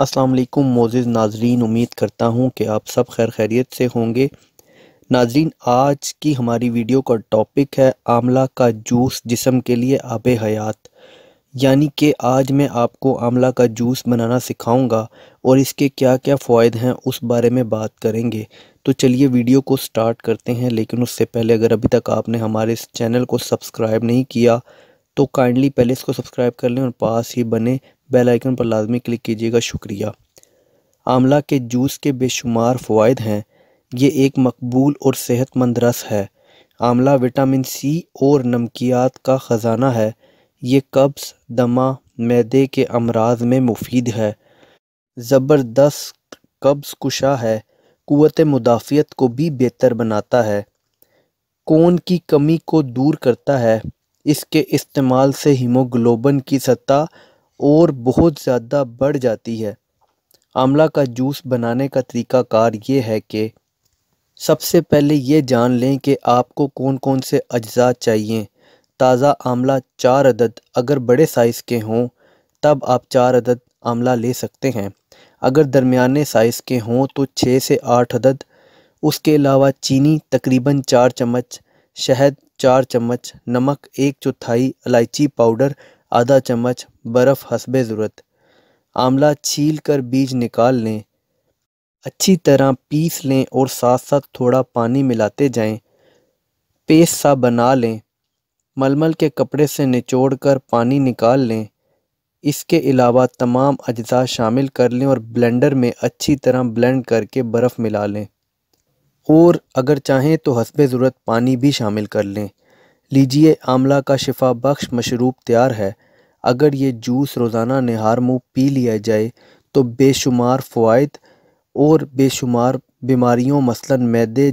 असलकुम मोज़ नाजरीन उम्मीद करता हूँ कि आप सब खैर खैरियत से होंगे नाजरीन आज की हमारी वीडियो का टॉपिक है आमला का जूस जिसम के लिए आब हयात यानी कि आज मैं आपको आमला का जूस बनाना सिखाऊंगा और इसके क्या क्या फ़ायदे हैं उस बारे में बात करेंगे तो चलिए वीडियो को स्टार्ट करते हैं लेकिन उससे पहले अगर अभी तक आपने हमारे इस चैनल को सब्सक्राइब नहीं किया तो काइंडली पहले इसको सब्सक्राइब कर लें और पास ही बने बेल आइकन पर लाजमी क्लिक कीजिएगा शुक्रिया आमला के जूस के बेशुमार फ़वाद हैं ये एक मकबूल और सेहतमंद रस है आमला विटामिन सी और नमकियात का ख़जाना है ये कब्ज़ दमा मैदे के अमराज में मुफीद है ज़बरदस्त कब्ज़ कुशा है क़वत मुदाफ़ियत को भी बेहतर बनाता है कौन की कमी को दूर करता है इसके इस्तेमाल से हीमोग्लोबन की सतह और बहुत ज़्यादा बढ़ जाती है आंवला का जूस बनाने का कार ये है कि सबसे पहले ये जान लें कि आपको कौन कौन से अज्जा चाहिए ताज़ा आंवला चार अदद अगर बड़े साइज़ के हों तब आप चार अदद आंवला ले सकते हैं अगर दरमियाने साइज़ के हों तो छः से आठ अदद उसके अलावा चीनी तकरीबन चार चम्मच शहद चार चम्मच नमक एक चौथाई इलायची पाउडर आधा चम्मच बर्फ़ हसबे ज़रूरत आंवला छील कर बीज निकाल लें अच्छी तरह पीस लें और साथ साथ थोड़ा पानी मिलाते जाएं पेस्ट सा बना लें मलमल के कपड़े से निचोड़ कर पानी निकाल लें इसके अलावा तमाम अज्जा शामिल कर लें और ब्लेंडर में अच्छी तरह ब्लेंड करके बर्फ़ मिला लें और अगर चाहें तो हसबे ज़रूरत पानी भी शामिल कर लें लीजिए आमला का शिफा बख्श मशरूब तैयार है अगर ये जूस रोज़ाना नहार मुँह पी लिया जाए तो बेशुमार फ़वाद और बेशुमार बीमारियों मसलन मैदे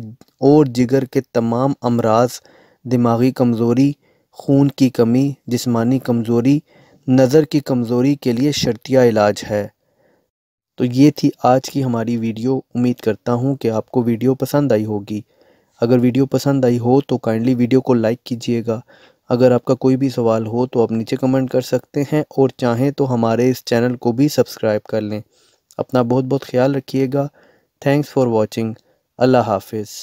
और जिगर के तमाम अमराज दिमागी कमज़ोरी खून की कमी जिसमानी कमज़ोरी नज़र की कमज़ोरी के लिए शर्तिया इलाज है तो ये थी आज की हमारी वीडियो उम्मीद करता हूँ कि आपको वीडियो पसंद आई होगी अगर वीडियो पसंद आई हो तो काइंडली वीडियो को लाइक कीजिएगा अगर आपका कोई भी सवाल हो तो आप नीचे कमेंट कर सकते हैं और चाहें तो हमारे इस चैनल को भी सब्सक्राइब कर लें अपना बहुत बहुत ख्याल रखिएगा थैंक्स फॉर वॉचिंग अल्लाह हाफिज़